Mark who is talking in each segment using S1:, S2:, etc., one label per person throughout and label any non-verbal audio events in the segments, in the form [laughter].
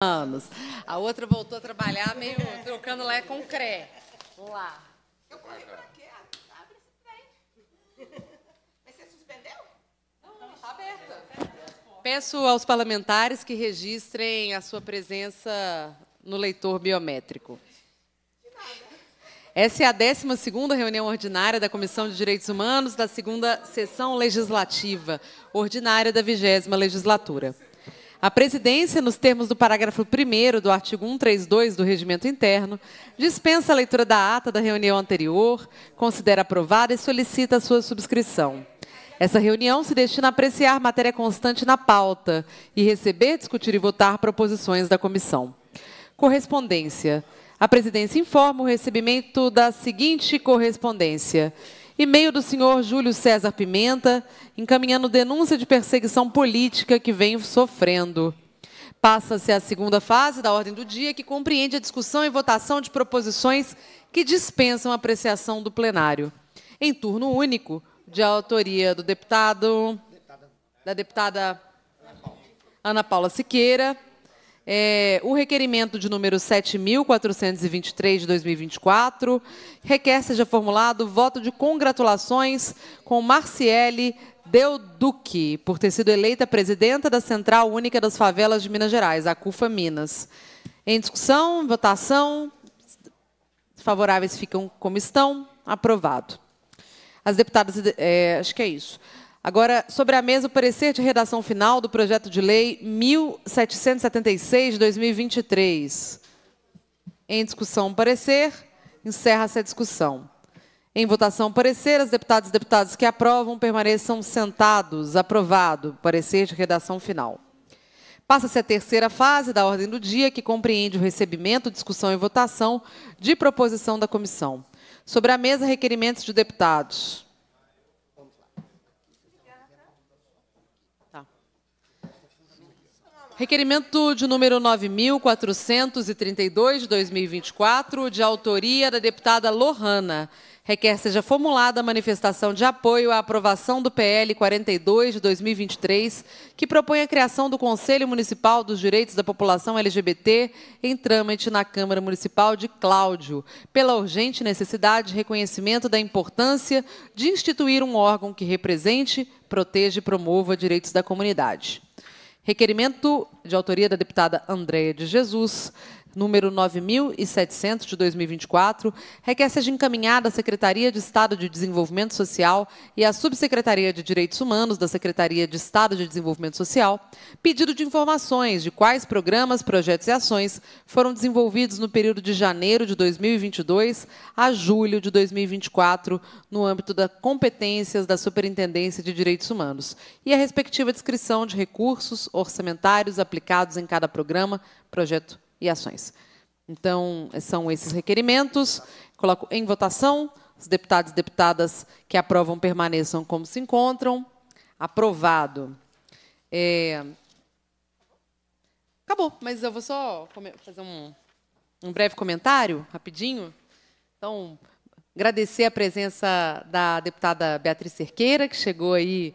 S1: anos. A outra voltou a trabalhar meio trocando lá com cré. Vamos lá. Eu corri pra quê? Abre esse trem. Mas você suspendeu? Não, está aberta. Peço aos parlamentares que registrem a sua presença no leitor biométrico. Essa é a 12 reunião ordinária da Comissão de Direitos Humanos da segunda sessão legislativa ordinária da 20 legislatura. A presidência, nos termos do parágrafo 1 do artigo 132 do Regimento Interno, dispensa a leitura da ata da reunião anterior, considera aprovada e solicita a sua subscrição. Essa reunião se destina a apreciar matéria constante na pauta e receber, discutir e votar proposições da comissão. Correspondência. A presidência informa o recebimento da seguinte correspondência. E-mail do senhor Júlio César Pimenta, encaminhando denúncia de perseguição política que venho sofrendo. Passa-se a segunda fase da ordem do dia, que compreende a discussão e votação de proposições que dispensam a apreciação do plenário. Em turno único, de autoria do deputado. Deputada. Da deputada Ana Paula Siqueira é, o requerimento de número 7.423 de 2024 requer seja formulado voto de congratulações com Marciele Duque, por ter sido eleita presidenta da Central Única das Favelas de Minas Gerais, a CUFA Minas. Em discussão, votação, favoráveis ficam como estão, aprovado. As deputadas, é, acho que é isso. Agora, sobre a mesa, o parecer de redação final do projeto de lei 1776 de 2023. Em discussão, parecer. Encerra-se a discussão. Em votação, parecer. As deputadas e deputados que aprovam permaneçam sentados. Aprovado. Parecer de redação final. Passa-se a terceira fase da ordem do dia, que compreende o recebimento, discussão e votação de proposição da comissão. Sobre a mesa, requerimentos de deputados. Requerimento de número 9.432, de 2024, de autoria da deputada Lohana. Requer seja formulada a manifestação de apoio à aprovação do PL 42 de 2023, que propõe a criação do Conselho Municipal dos Direitos da População LGBT em trâmite na Câmara Municipal de Cláudio, pela urgente necessidade de reconhecimento da importância de instituir um órgão que represente, proteja e promova direitos da comunidade. Requerimento de autoria da deputada Andréia de Jesus, número 9700 de 2024, requer seja encaminhada à Secretaria de Estado de Desenvolvimento Social e à Subsecretaria de Direitos Humanos da Secretaria de Estado de Desenvolvimento Social pedido de informações de quais programas, projetos e ações foram desenvolvidos no período de janeiro de 2022 a julho de 2024 no âmbito das competências da Superintendência de Direitos Humanos e a respectiva descrição de recursos orçamentários aplicados em cada programa, projeto e ações. Então, são esses requerimentos. Coloco em votação. Os deputados e deputadas que aprovam permaneçam como se encontram. Aprovado. É... Acabou, mas eu vou só fazer um, um breve comentário, rapidinho. Então, agradecer a presença da deputada Beatriz Cerqueira, que chegou aí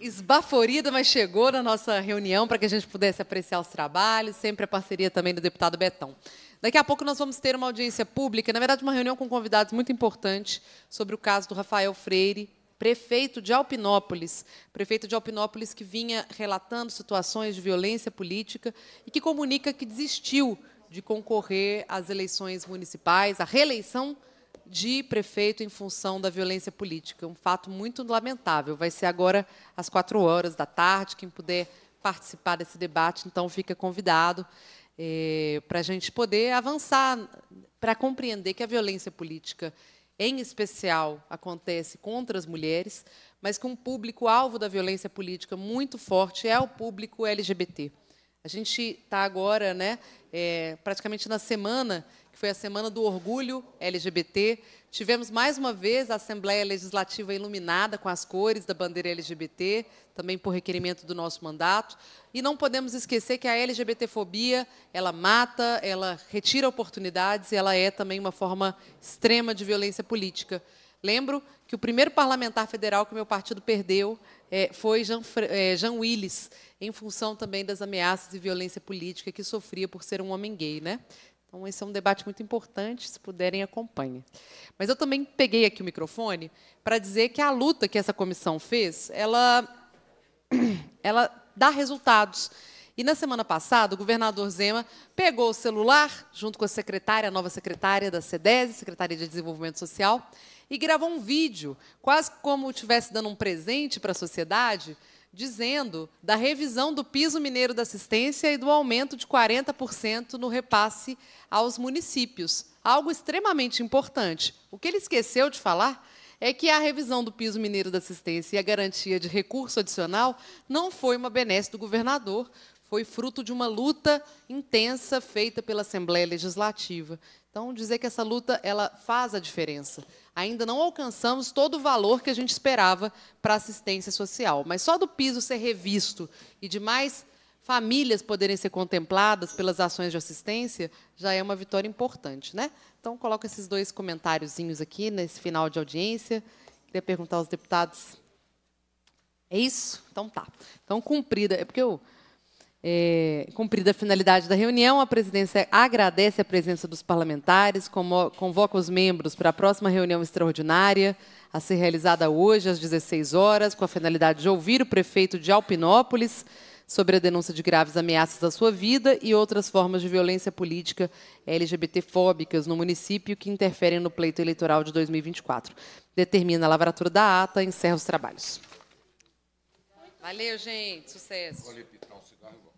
S1: Esbaforida, mas chegou na nossa reunião para que a gente pudesse apreciar os trabalhos, sempre a parceria também do deputado Betão. Daqui a pouco nós vamos ter uma audiência pública, na verdade, uma reunião com convidados muito importante sobre o caso do Rafael Freire, prefeito de Alpinópolis, prefeito de Alpinópolis que vinha relatando situações de violência política e que comunica que desistiu de concorrer às eleições municipais, à reeleição municipal de prefeito em função da violência política. É um fato muito lamentável. Vai ser agora às quatro horas da tarde. Quem puder participar desse debate, então, fica convidado é, eh, para a gente poder avançar, para compreender que a violência política, em especial, acontece contra as mulheres, mas que um público-alvo da violência política muito forte é o público LGBT. A gente está agora, né, é, praticamente na semana que foi a Semana do Orgulho LGBT. Tivemos mais uma vez a Assembleia Legislativa iluminada com as cores da bandeira LGBT, também por requerimento do nosso mandato. E não podemos esquecer que a LGBTfobia, ela mata, ela retira oportunidades e ela é também uma forma extrema de violência política. Lembro que o primeiro parlamentar federal que meu partido perdeu é, foi Jean, é, Jean Willis, em função também das ameaças e violência política que sofria por ser um homem gay. Né? Então, esse é um debate muito importante, se puderem, acompanhem. Mas eu também peguei aqui o microfone para dizer que a luta que essa comissão fez, ela, [clears throat] ela dá resultados. E na semana passada, o governador Zema pegou o celular, junto com a secretária, a nova secretária da SEDES, Secretaria de Desenvolvimento Social, e gravou um vídeo, quase como estivesse dando um presente para a sociedade, dizendo da revisão do piso mineiro da assistência e do aumento de 40% no repasse aos municípios. Algo extremamente importante. O que ele esqueceu de falar é que a revisão do piso mineiro da assistência e a garantia de recurso adicional não foi uma benesse do governador, foi fruto de uma luta intensa feita pela Assembleia Legislativa. Então, dizer que essa luta ela faz a diferença. Ainda não alcançamos todo o valor que a gente esperava para a assistência social, mas só do piso ser revisto e de mais famílias poderem ser contempladas pelas ações de assistência já é uma vitória importante, né? Então, coloco esses dois comentáriozinhos aqui nesse final de audiência. Queria perguntar aos deputados. É isso? Então tá. Então, cumprida. É porque eu é, cumprida a finalidade da reunião, a presidência agradece a presença dos parlamentares, convoca os membros para a próxima reunião extraordinária, a ser realizada hoje às 16 horas, com a finalidade de ouvir o prefeito de Alpinópolis sobre a denúncia de graves ameaças à sua vida e outras formas de violência política LGBT-fóbicas no município que interferem no pleito eleitoral de 2024. Determina a lavratura da ata e encerra os trabalhos. Valeu, gente. Sucesso. Valeu, lhe cigarro